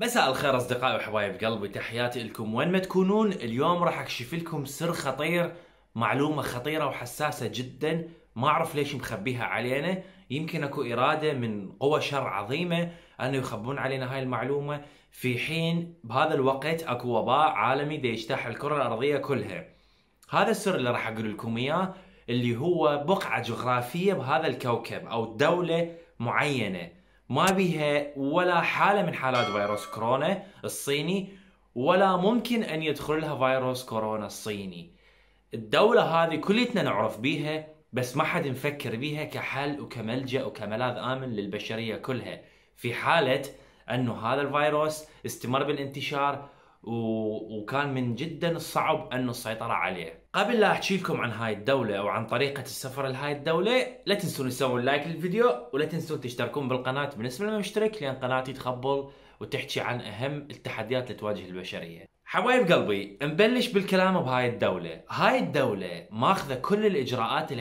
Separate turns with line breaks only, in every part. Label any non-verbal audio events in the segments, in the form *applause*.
مساء الخير اصدقائي وحبايب قلبي تحياتي لكم وين ما تكونون اليوم راح اكشف لكم سر خطير معلومه خطيره وحساسه جدا ما اعرف ليش مخبيها علينا يمكن اكو اراده من قوى شر عظيمه انه يخبون علينا هاي المعلومه في حين بهذا الوقت اكو وباء عالمي دي يجتاح الكره الارضيه كلها هذا السر اللي راح اقول لكم اياه اللي هو بقعه جغرافيه بهذا الكوكب او دوله معينه ما بيها ولا حاله من حالات فيروس كورونا الصيني ولا ممكن ان يدخل لها فيروس كورونا الصيني الدوله هذه كلتنا نعرف بيها بس ما حد نفكر بيها كحل وكملجا وكملاذ امن للبشريه كلها في حاله انه هذا الفيروس استمر بالانتشار وكان من جدا الصعب انه السيطره عليه قبل لا احكي لكم عن هاي الدولة او عن طريقة السفر لهاي الدولة لا تنسون تسوون لايك للفيديو ولا تنسون تشتركون بالقناة بالنسبة للمشترك لان قناتي تخبل وتحكي عن اهم التحديات اللي تواجه البشرية حبايب قلبي نبلش بالكلام بهاي الدولة هاي الدولة ماخذة كل الاجراءات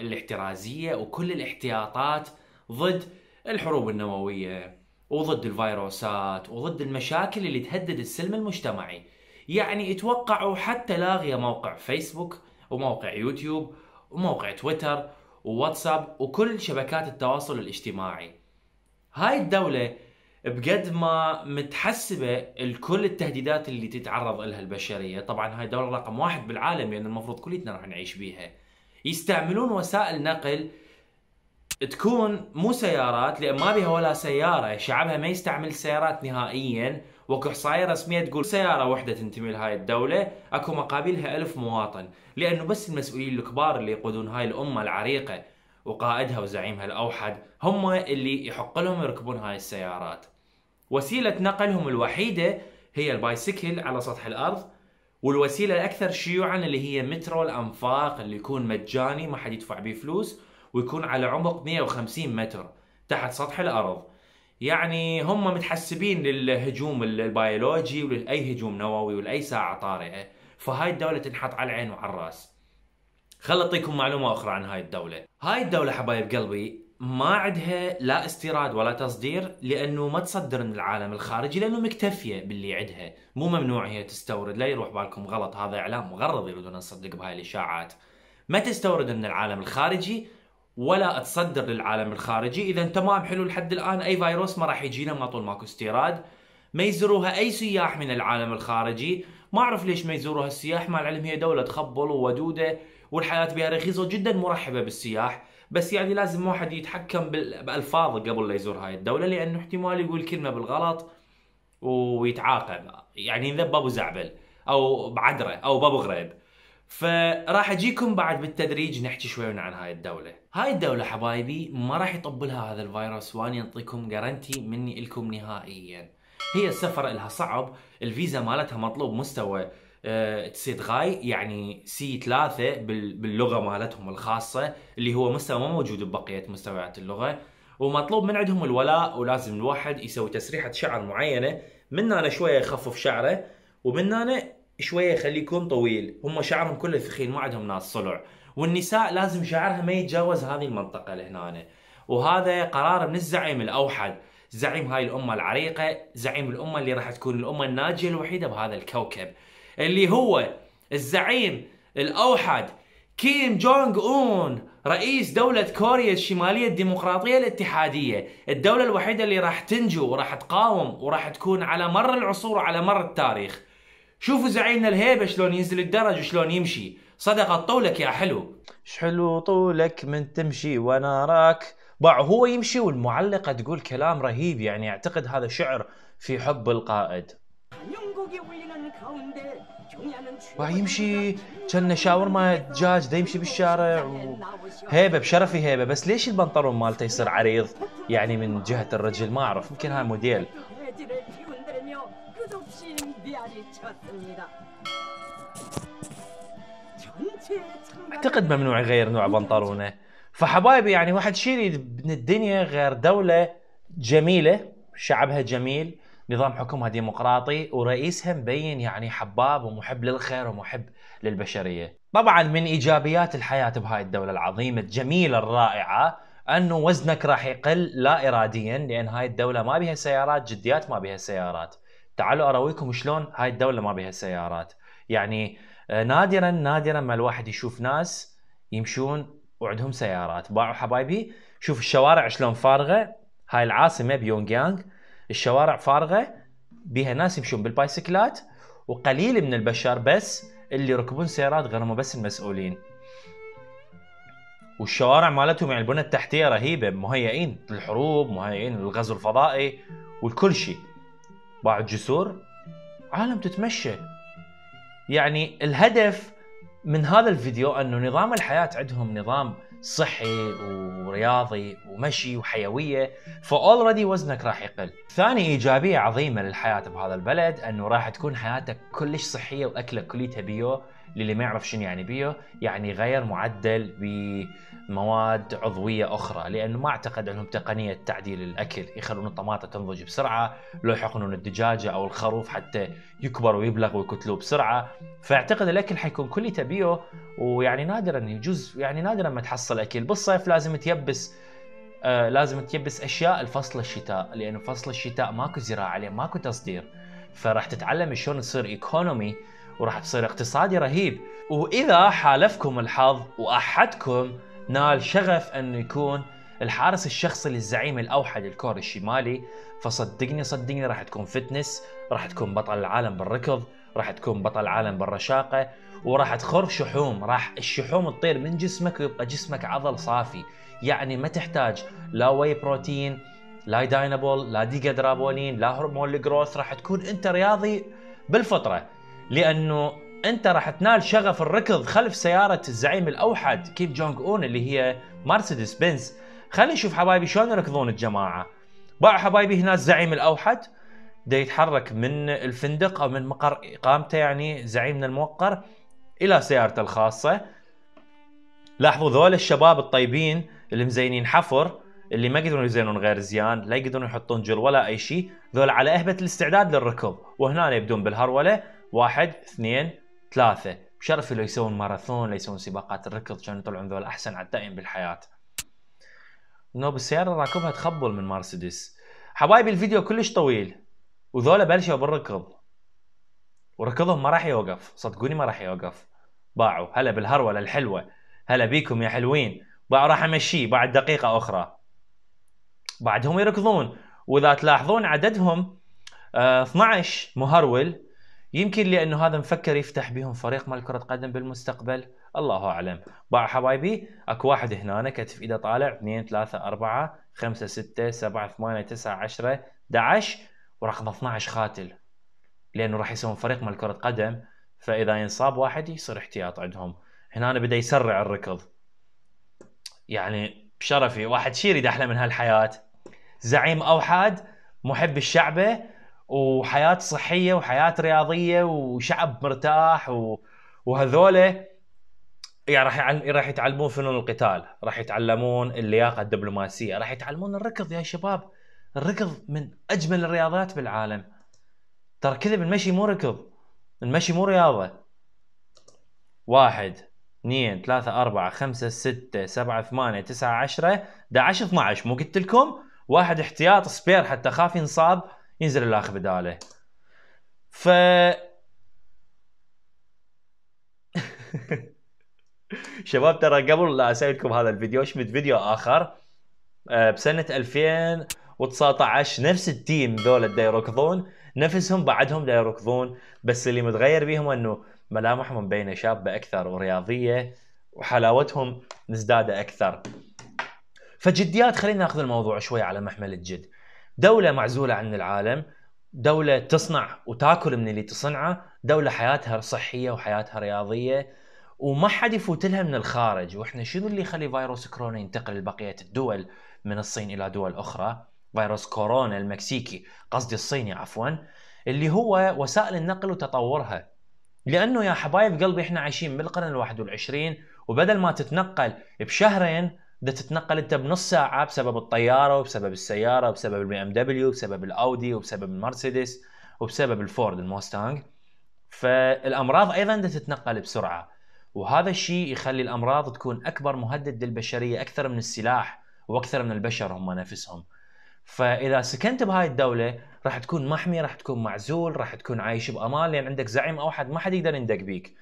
الاحترازية وكل الاحتياطات ضد الحروب النووية وضد الفيروسات وضد المشاكل اللي تهدد السلم المجتمعي يعني اتوقعوا حتى لاغية موقع فيسبوك وموقع يوتيوب وموقع تويتر وواتساب وكل شبكات التواصل الاجتماعي هاي الدولة بقد ما متحسبة لكل التهديدات اللي تتعرض لها البشرية طبعا هاي دولة رقم واحد بالعالم لأن يعني المفروض كلنا راح نعيش بيها يستعملون وسائل نقل تكون مو سيارات لان ما بيها ولا سياره شعبها ما يستعمل سيارات نهائيا واكو احصائيه رسميه تقول سياره واحده تنتمي لهاي الدوله اكو مقابلها ألف مواطن لانه بس المسؤولين الكبار اللي يقودون هاي الامه العريقه وقائدها وزعيمها الاوحد هم اللي يحق لهم يركبون هاي السيارات وسيله نقلهم الوحيده هي البايسكل على سطح الارض والوسيله الاكثر شيوعا اللي هي مترو الانفاق اللي يكون مجاني ما حد يدفع بيه فلوس ويكون على عمق 150 متر تحت سطح الارض يعني هم متحسبين للهجوم البيولوجي ولاي هجوم نووي ولاي ساعه طارئه فهاي الدوله تنحط على العين وعلى الراس خل اعطيكم معلومه اخرى عن هاي الدوله هاي الدوله حبايب قلبي ما عندها لا استيراد ولا تصدير لانه ما تصدر من العالم الخارجي لانه مكتفيه باللي عندها مو ممنوع هي تستورد لا يروح بالكم غلط هذا اعلام مغرض يريدون نصدق بهاي الاشاعات ما تستورد من العالم الخارجي ولا تصدر للعالم الخارجي اذا تمام حلو لحد الان اي فيروس ما راح يجينا ما طول ماكو استيراد ما يزوروها اي سياح من العالم الخارجي ما اعرف ليش ما يزوروها السياح مع العلم هي دوله تخبل وودوده والحياه بها رخيصه جدا مرحبه بالسياح بس يعني لازم واحد يتحكم بالالفاظ قبل لا يزور هاي الدوله لانه احتمال يقول كلمه بالغلط ويتعاقب يعني ينذب ابو زعبل او بعدره او بابو غريب فراح اجيكم بعد بالتدريج نحكي شوي عن هاي الدوله هاي الدوله حبايبي ما راح يطبلها هذا الفيروس وانا انطيكم جارنتي مني لكم نهائيا هي السفر لها صعب الفيزا مالتها مطلوب مستوى أه غاي يعني سي ثلاثة باللغة مالتهم الخاصة اللي هو مستوى ما موجود ببقية مستويات اللغة ومطلوب من عندهم الولاء ولازم الواحد يسوي تسريحة شعر معينة من هنا شوية يخفف شعره ومن هنا شويه خليه يكون طويل هم شعرهم كله ثخين ما عندهم ناس صلع والنساء لازم شعرها ما يتجاوز هذه المنطقه لهنا وهذا قرار من الزعيم الاوحد زعيم هاي الامه العريقه زعيم الامه اللي راح تكون الامه الناجيه الوحيده بهذا الكوكب اللي هو الزعيم الاوحد كيم جونج اون رئيس دولة كوريا الشمالية الديمقراطية الاتحادية الدولة الوحيدة اللي راح تنجو وراح تقاوم وراح تكون على مر العصور وعلى مر التاريخ شوفوا زعيمنا الهيبه شلون ينزل الدرج وشلون يمشي صدق طولك يا حلو شحلو طولك من تمشي وانا راك باع هو يمشي والمعلقه تقول كلام رهيب يعني اعتقد هذا شعر في حب القائد كان شاور شاورما دجاج ده يمشي بالشارع و... هيبه بشرفي هيبه بس ليش البنطلون مالته يصير عريض يعني من جهه الرجل ما اعرف يمكن هاي موديل اعتقد ممنوع يغير نوع بنطلونه فحبايبي يعني واحد يريد من الدنيا غير دوله جميله شعبها جميل نظام حكمها ديمقراطي ورئيسها مبين يعني حباب ومحب للخير ومحب للبشريه. طبعا من ايجابيات الحياه بهاي الدوله العظيمه الجميله الرائعه انه وزنك راح يقل لا اراديا لان هاي الدوله ما بها سيارات جديات ما بها سيارات. تعالوا اراويكم شلون هاي الدوله ما بها سيارات يعني آه، نادرا نادرا ما الواحد يشوف ناس يمشون وعندهم سيارات باعوا حبايبي شوف الشوارع شلون فارغه هاي العاصمه بيونغيانغ الشوارع فارغه بها ناس يمشون بالبايسكلات وقليل من البشر بس اللي يركبون سيارات غير هم بس المسؤولين والشوارع مالتهم يعني البنى التحتيه رهيبه مهيئين للحروب مهيئين للغزو الفضائي والكل شيء بعد جسور عالم تتمشى يعني الهدف من هذا الفيديو انه نظام الحياه عندهم نظام صحي ورياضي ومشي وحيويه فاولريدي وزنك راح يقل. ثاني ايجابيه عظيمه للحياه بهذا البلد انه راح تكون حياتك كلش صحيه واكلك كليته بيو للي ما يعرف شنو يعني بيو يعني غير معدل بمواد عضوية أخرى لأنه ما أعتقد عندهم تقنية تعديل الأكل يخلون الطماطة تنضج بسرعة لو يحقنون الدجاجة أو الخروف حتى يكبر ويبلغ ويكتلوه بسرعة فأعتقد الأكل حيكون كليته بيو ويعني نادرا يجوز يعني نادرا ما تحصل أكل بالصيف لازم تيبس آه لازم تيبس اشياء الفصل الشتاء لانه فصل الشتاء ماكو زراعه عليه ماكو تصدير فراح تتعلم شلون تصير ايكونومي وراح تصير اقتصادي رهيب واذا حالفكم الحظ واحدكم نال شغف انه يكون الحارس الشخصي للزعيم الاوحد الكوري الشمالي فصدقني صدقني راح تكون فتنس راح تكون بطل العالم بالركض راح تكون بطل العالم بالرشاقه وراح تخر شحوم راح الشحوم تطير من جسمك ويبقى جسمك عضل صافي يعني ما تحتاج لا واي بروتين لا داينابول لا ديجا درابولين لا هرمون الجروث راح تكون انت رياضي بالفطره لانه انت راح تنال شغف الركض خلف سياره الزعيم الاوحد كيف جونج اون اللي هي مرسيدس بنز خلينا نشوف حبايبي شلون يركضون الجماعه باع حبايبي هنا الزعيم الاوحد دا يتحرك من الفندق او من مقر اقامته يعني زعيمنا الموقر الى سيارته الخاصه لاحظوا ذول الشباب الطيبين اللي مزينين حفر اللي ما يقدرون يزينون غير زيان لا يقدرون يحطون جل ولا اي شيء ذول على اهبه الاستعداد للركض وهنا يبدون بالهروله واحد اثنين ثلاثه بشرف اللي يسوون ماراثون اللي يسوون سباقات الركض كانوا يطلعون ذول احسن عدائين بالحياه نوب السياره راكبها تخبل من مرسيدس حبايبي الفيديو كلش طويل وذولا بلشوا بالركض وركضهم ما راح يوقف صدقوني ما راح يوقف باعوا هلا بالهروله الحلوه هلا بيكم يا حلوين باعوا راح امشيه بعد دقيقه اخرى بعدهم يركضون واذا تلاحظون عددهم 12 آه، مهرول يمكن لانه هذا مفكر يفتح بهم فريق مال كره قدم بالمستقبل الله اعلم باع حبايبي اكو واحد هنا كتف ايده طالع 2 3 4 5 6 7 8 9 10 11 ورقم 12 خاتل لانه راح يسوون فريق مال كره قدم فاذا ينصاب واحد يصير احتياط عندهم هنا أنا بدا يسرع الركض يعني بشرفي واحد شي يريد احلى من هالحياه زعيم اوحد محب الشعبه وحياه صحيه وحياه رياضيه وشعب مرتاح و... وهذوله يعني راح راح يتعلمون فنون القتال، راح يتعلمون اللياقه الدبلوماسيه، راح يتعلمون الركض يا شباب، الركض من اجمل الرياضات بالعالم. ترى كذب المشي مو ركض، المشي مو رياضه. واحد، اثنين، ثلاثة، أربعة، خمسة، ستة، سبعة، ثمانية، تسعة، عشرة، 11 12 مو قلت لكم؟ واحد احتياط سبير حتى خاف ينصاب ينزل الاخ بداله ف *laughs* شباب ترى قبل لا اسوي لكم هذا الفيديو شفت فيديو اخر آه، بسنه 2019 نفس التيم ذول اللي يركضون نفسهم بعدهم دا يركضون بس اللي متغير بيهم انه ملامحهم بين شابه اكثر ورياضيه وحلاوتهم مزداده اكثر فجديات خلينا ناخذ الموضوع شوي على محمل الجد دولة معزولة عن العالم دولة تصنع وتاكل من اللي تصنعه دولة حياتها صحية وحياتها رياضية وما حد يفوت لها من الخارج واحنا شنو اللي يخلي فيروس كورونا ينتقل لبقية الدول من الصين إلى دول أخرى فيروس كورونا المكسيكي قصدي الصيني عفوا اللي هو وسائل النقل وتطورها لأنه يا حبايب قلبي احنا عايشين بالقرن الواحد والعشرين وبدل ما تتنقل بشهرين ده تتنقل انت بنص ساعه بسبب الطياره وبسبب السياره وبسبب البي ام دبليو وبسبب الاودي وبسبب المرسيدس وبسبب الفورد الموستانج فالامراض ايضا ده تتنقل بسرعه وهذا الشيء يخلي الامراض تكون اكبر مهدد للبشريه اكثر من السلاح واكثر من البشر هم نفسهم فاذا سكنت بهاي الدوله راح تكون محمي راح تكون معزول راح تكون عايش بامان لان عندك زعيم او ما حد يقدر يندق بيك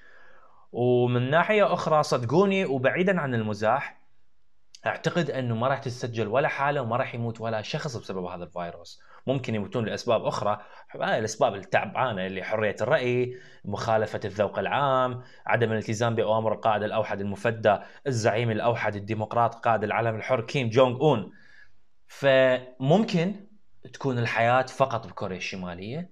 ومن ناحيه اخرى صدقوني وبعيدا عن المزاح اعتقد انه ما راح تتسجل ولا حاله وما راح يموت ولا شخص بسبب هذا الفيروس ممكن يموتون لاسباب اخرى آه، الاسباب التعبانه اللي حريه الراي مخالفه الذوق العام عدم الالتزام باوامر القائد الاوحد المفدى الزعيم الاوحد الديمقراط قائد العالم الحر كيم جونغ اون فممكن تكون الحياه فقط بكوريا الشماليه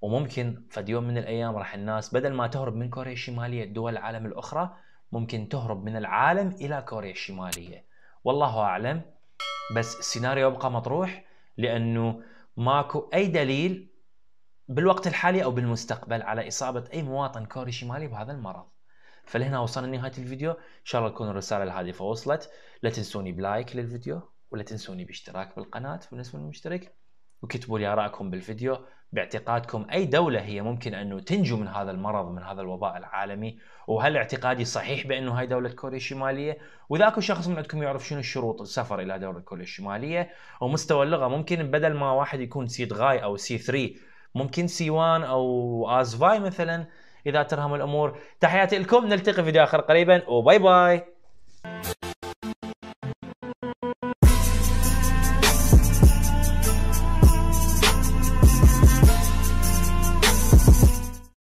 وممكن فد يوم من الايام راح الناس بدل ما تهرب من كوريا الشماليه دول العالم الاخرى ممكن تهرب من العالم الى كوريا الشماليه والله اعلم بس السيناريو يبقى مطروح لانه ماكو اي دليل بالوقت الحالي او بالمستقبل على اصابه اي مواطن كوري شمالي بهذا المرض فلهنا وصلنا لنهايه الفيديو ان شاء الله تكون الرساله الهادفه وصلت لا تنسوني بلايك للفيديو ولا تنسوني باشتراك بالقناه بالنسبه للمشترك وكتبوا لي ارائكم بالفيديو باعتقادكم أي دولة هي ممكن أنه تنجو من هذا المرض من هذا الوباء العالمي وهل اعتقادي صحيح بأنه هاي دولة كوريا الشمالية وإذا أكو شخص من عندكم يعرف شنو الشروط السفر إلى دولة كوريا الشمالية ومستوى اللغة ممكن بدل ما واحد يكون سي غاي أو سي 3 ممكن سي 1 أو از فاي مثلا إذا ترهم الأمور تحياتي لكم نلتقي في فيديو آخر قريبا وباي باي